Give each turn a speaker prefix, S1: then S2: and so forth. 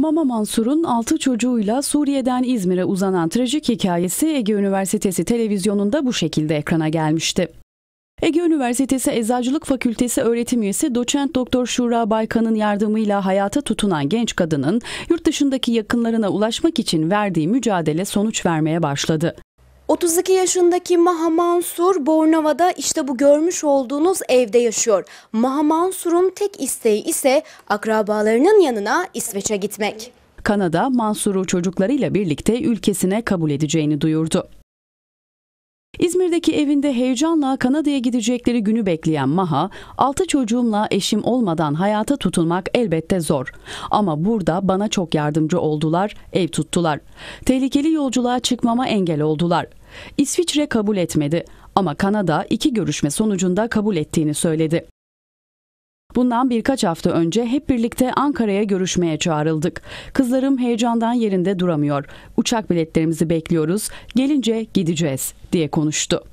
S1: Mama Mansur'un 6 çocuğuyla Suriye'den İzmir'e uzanan trajik hikayesi Ege Üniversitesi televizyonunda bu şekilde ekrana gelmişti. Ege Üniversitesi Eczacılık Fakültesi öğretim üyesi doçent doktor Şura Baykan'ın yardımıyla hayata tutunan genç kadının yurt dışındaki yakınlarına ulaşmak için verdiği mücadele sonuç vermeye başladı.
S2: 32 yaşındaki Maha Mansur Bornova'da işte bu görmüş olduğunuz evde yaşıyor. Maha Mansur'un tek isteği ise akrabalarının yanına İsveç'e gitmek.
S1: Kanada Mansur'u çocuklarıyla birlikte ülkesine kabul edeceğini duyurdu. İzmir'deki evinde heyecanla Kanada'ya gidecekleri günü bekleyen Maha, 6 çocuğumla eşim olmadan hayata tutunmak elbette zor. Ama burada bana çok yardımcı oldular, ev tuttular. Tehlikeli yolculuğa çıkmama engel oldular. İsviçre kabul etmedi ama Kanada iki görüşme sonucunda kabul ettiğini söyledi. Bundan birkaç hafta önce hep birlikte Ankara'ya görüşmeye çağrıldık. Kızlarım heyecandan yerinde duramıyor. Uçak biletlerimizi bekliyoruz. Gelince gideceğiz diye konuştu.